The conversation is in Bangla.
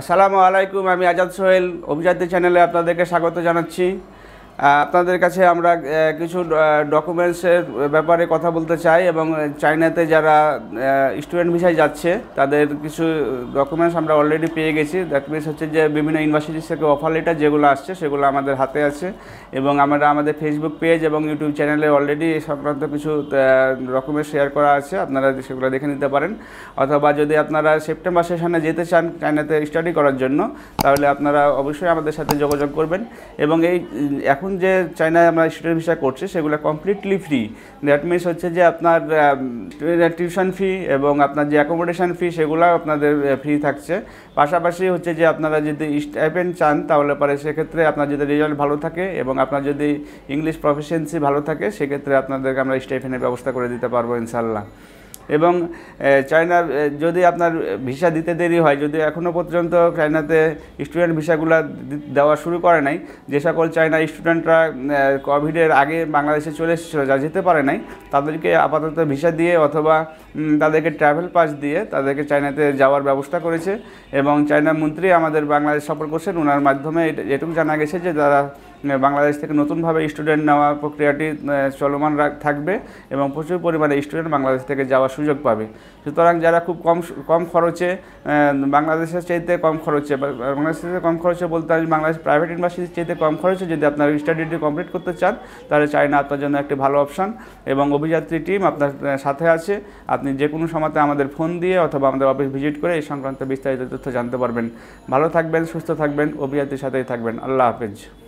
আসসালামু আলাইকুম আমি আজাদ সোহেল অভিজাতি চ্যানেলে আপনাদেরকে স্বাগত জানাচ্ছি আপনাদের কাছে আমরা কিছু ডকুমেন্টসের ব্যাপারে কথা বলতে চাই এবং চায়নাতে যারা স্টুডেন্ট ভিসায় যাচ্ছে তাদের কিছু ডকুমেন্টস আমরা অলরেডি পেয়ে গেছি দ্যাট মিনস হচ্ছে যে বিভিন্ন ইউনিভার্সিটিস থেকে অফার লেটার যেগুলো আসছে সেগুলো আমাদের হাতে আছে এবং আমরা আমাদের ফেসবুক পেজ এবং ইউটিউব চ্যানেলে অলরেডি সংক্রান্ত কিছু ডকুমেন্টস শেয়ার করা আছে আপনারা সেগুলো দেখে নিতে পারেন অথবা যদি আপনারা সেপ্টেম্বর সেশনে যেতে চান চায়নাতে স্টাডি করার জন্য তাহলে আপনারা অবশ্যই আমাদের সাথে যোগাযোগ করবেন এবং এই এখন এখন যে চায়নায় আমরা স্টুডেন্ট ভিসা করছি সেগুলো কমপ্লিটলি ফ্রি দ্যাট মিনস হচ্ছে যে আপনার টিউশন ফি এবং আপনার যে অ্যাকোমোডেশন ফি সেগুলো আপনাদের ফ্রি থাকছে পাশাপাশি হচ্ছে যে আপনারা যদি স্টাইপেন্ড চান তাহলে পরে সেক্ষেত্রে আপনার যদি রেজাল্ট ভালো থাকে এবং আপনার যদি ইংলিশ প্রফিসিয়েন্সি ভালো থাকে সেক্ষেত্রে আপনাদেরকে আমরা স্টাইপেনের ব্যবস্থা করে দিতে পারবো ইনশাল্লাহ এবং চায়না যদি আপনার ভিসা দিতে দেরি হয় যদি এখনও পর্যন্ত চায়নাতে স্টুডেন্ট ভিসাগুলো দেওয়া শুরু করে নাই যে সকল চায়না স্টুডেন্টরা কোভিডের আগে বাংলাদেশে চলে এসেছিল যা যেতে পারে নাই তাদেরকে আপাতত ভিসা দিয়ে অথবা তাদেরকে ট্রাভেল পাস দিয়ে তাদেরকে চায়নাতে যাওয়ার ব্যবস্থা করেছে এবং চায়না মন্ত্রী আমাদের বাংলাদেশ সফর করছেন ওনার মাধ্যমে এটুকু জানা গেছে যে তারা বাংলাদেশ থেকে নতুনভাবে স্টুডেন্ট নেওয়া প্রক্রিয়াটি চলমান থাকবে এবং প্রচুর পরিমাণে স্টুডেন্ট বাংলাদেশ থেকে যাওয়ার সুযোগ পাবে সুতরাং যারা খুব কম কম খরচে বাংলাদেশের চাইতে কম খরচে বাংলাদেশের কম খরচে বলতে আমি বাংলাদেশ প্রাইভেট ইউনিভার্সিটির চাইতে কম খরচে যদি আপনার স্টাডিটি কমপ্লিট করতে চান তাহলে না আপনার জন্য একটি ভালো অপশান এবং অভিযাত্রী টিম আপনার সাথে আছে আপনি যে কোনো সময়তে আমাদের ফোন দিয়ে অথবা আমাদের অফিস ভিজিট করে এই সংক্রান্ত বিস্তারিত তথ্য জানতে পারবেন ভালো থাকবেন সুস্থ থাকবেন অভিযাত্রীর সাথেই থাকবেন আল্লাহ হাফেজ